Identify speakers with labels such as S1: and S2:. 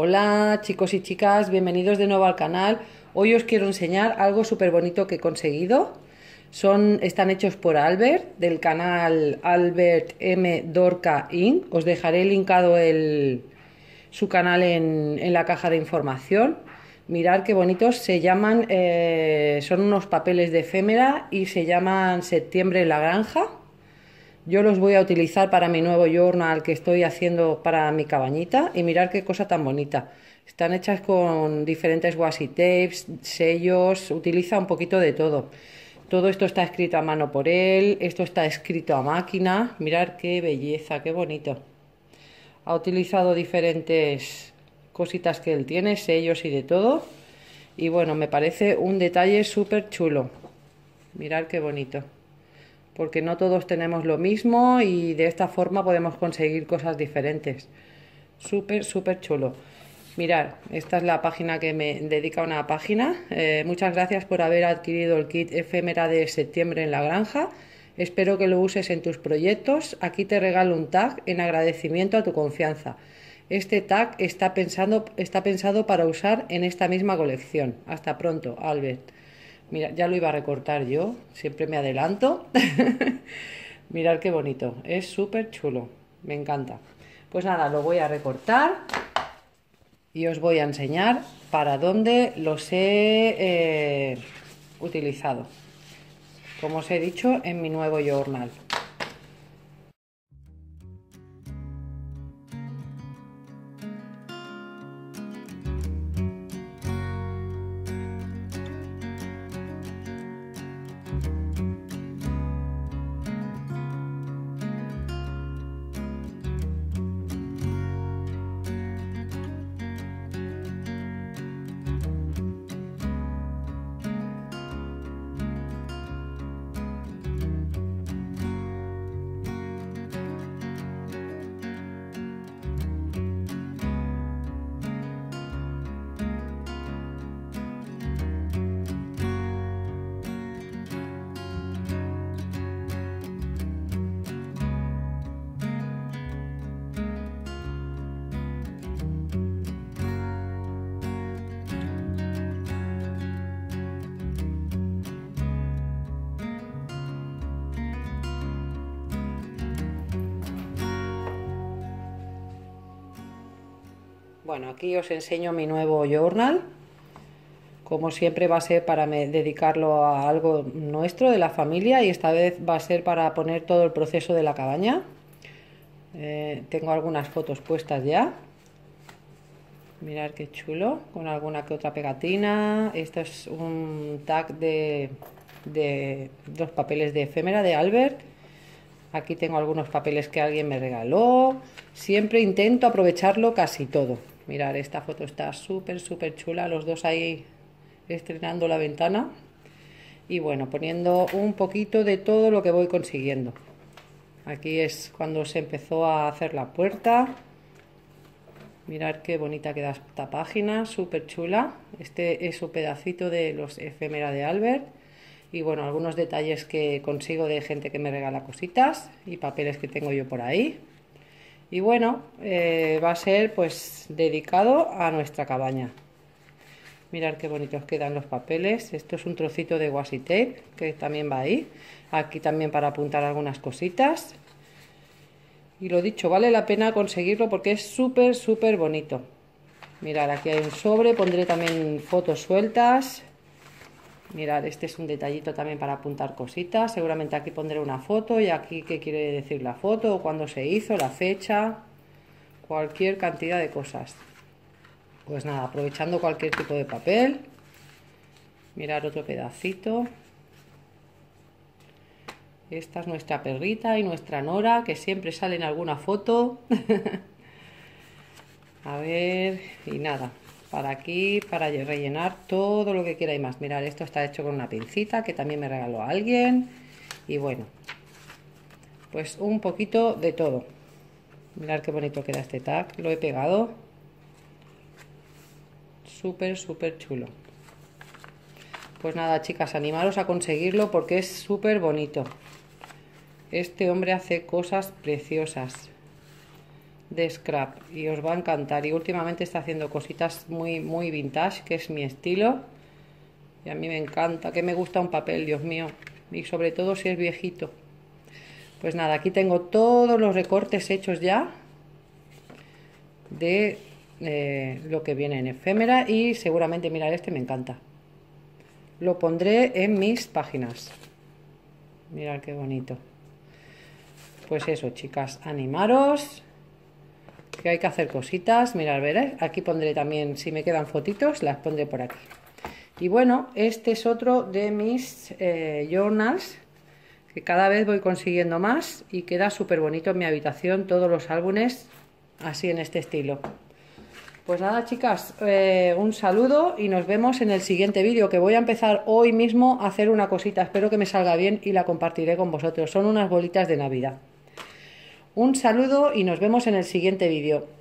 S1: Hola chicos y chicas, bienvenidos de nuevo al canal. Hoy os quiero enseñar algo súper bonito que he conseguido. Son, están hechos por Albert, del canal Albert M. Dorca Inc. Os dejaré linkado su canal en, la caja de información. Mirad qué bonitos, se llaman, eh, son unos papeles de efémera y se llaman Septiembre en la Granja. Yo los voy a utilizar para mi nuevo journal que estoy haciendo para mi cabañita y mirar qué cosa tan bonita. Están hechas con diferentes washi tapes, sellos, utiliza un poquito de todo. Todo esto está escrito a mano por él, esto está escrito a máquina. Mirar qué belleza, qué bonito. Ha utilizado diferentes cositas que él tiene, sellos y de todo. Y bueno, me parece un detalle súper chulo. Mirar qué bonito porque no todos tenemos lo mismo y de esta forma podemos conseguir cosas diferentes. Súper, súper chulo. Mirad, esta es la página que me dedica una página. Eh, muchas gracias por haber adquirido el kit efémera de septiembre en la granja. Espero que lo uses en tus proyectos. Aquí te regalo un tag en agradecimiento a tu confianza. Este tag está, pensando, está pensado para usar en esta misma colección. Hasta pronto, Albert. Mira, ya lo iba a recortar yo, siempre me adelanto. Mirad qué bonito, es súper chulo, me encanta. Pues nada, lo voy a recortar y os voy a enseñar para dónde los he eh, utilizado. Como os he dicho, en mi nuevo journal. Bueno, aquí os enseño mi nuevo journal. Como siempre va a ser para dedicarlo a algo nuestro, de la familia, y esta vez va a ser para poner todo el proceso de la cabaña. Eh, tengo algunas fotos puestas ya. Mirad qué chulo, con alguna que otra pegatina. Este es un tag de, de los papeles de efémera de Albert. Aquí tengo algunos papeles que alguien me regaló. Siempre intento aprovecharlo casi todo. Mirar, esta foto está súper, súper chula. Los dos ahí estrenando la ventana. Y bueno, poniendo un poquito de todo lo que voy consiguiendo. Aquí es cuando se empezó a hacer la puerta. Mirar qué bonita queda esta página, súper chula. Este es un pedacito de los efemera de Albert. Y bueno, algunos detalles que consigo de gente que me regala cositas y papeles que tengo yo por ahí. Y bueno, eh, va a ser pues dedicado a nuestra cabaña. Mirad qué bonitos quedan los papeles. Esto es un trocito de washi tape que también va ahí. Aquí también para apuntar algunas cositas. Y lo dicho, vale la pena conseguirlo porque es súper, súper bonito. Mirad, aquí hay un sobre, pondré también fotos sueltas. Mirad, este es un detallito también para apuntar cositas. Seguramente aquí pondré una foto y aquí qué quiere decir la foto, cuándo se hizo, la fecha, cualquier cantidad de cosas. Pues nada, aprovechando cualquier tipo de papel. Mirad otro pedacito. Esta es nuestra perrita y nuestra Nora, que siempre sale en alguna foto. A ver, y nada, para aquí, para rellenar todo lo que quiera y más. Mirad, esto está hecho con una pincita que también me regaló alguien. Y bueno, pues un poquito de todo. Mirad qué bonito queda este tag. Lo he pegado. Súper, súper chulo. Pues nada, chicas, animaros a conseguirlo porque es súper bonito. Este hombre hace cosas preciosas de scrap y os va a encantar. Y últimamente está haciendo cositas muy, muy vintage, que es mi estilo. Y a mí me encanta, que me gusta un papel, Dios mío. Y sobre todo si es viejito. Pues nada, aquí tengo todos los recortes hechos ya de eh, lo que viene en efémera y seguramente, mirar este me encanta. Lo pondré en mis páginas. Mirad qué bonito. Pues eso, chicas, animaros que hay que hacer cositas. Mirad, veréis, ¿eh? aquí pondré también, si me quedan fotitos, las pondré por aquí. Y bueno, este es otro de mis eh, journals, que cada vez voy consiguiendo más y queda súper bonito en mi habitación todos los álbumes así en este estilo. Pues nada, chicas, eh, un saludo y nos vemos en el siguiente vídeo, que voy a empezar hoy mismo a hacer una cosita. Espero que me salga bien y la compartiré con vosotros. Son unas bolitas de Navidad. Un saludo y nos vemos en el siguiente vídeo.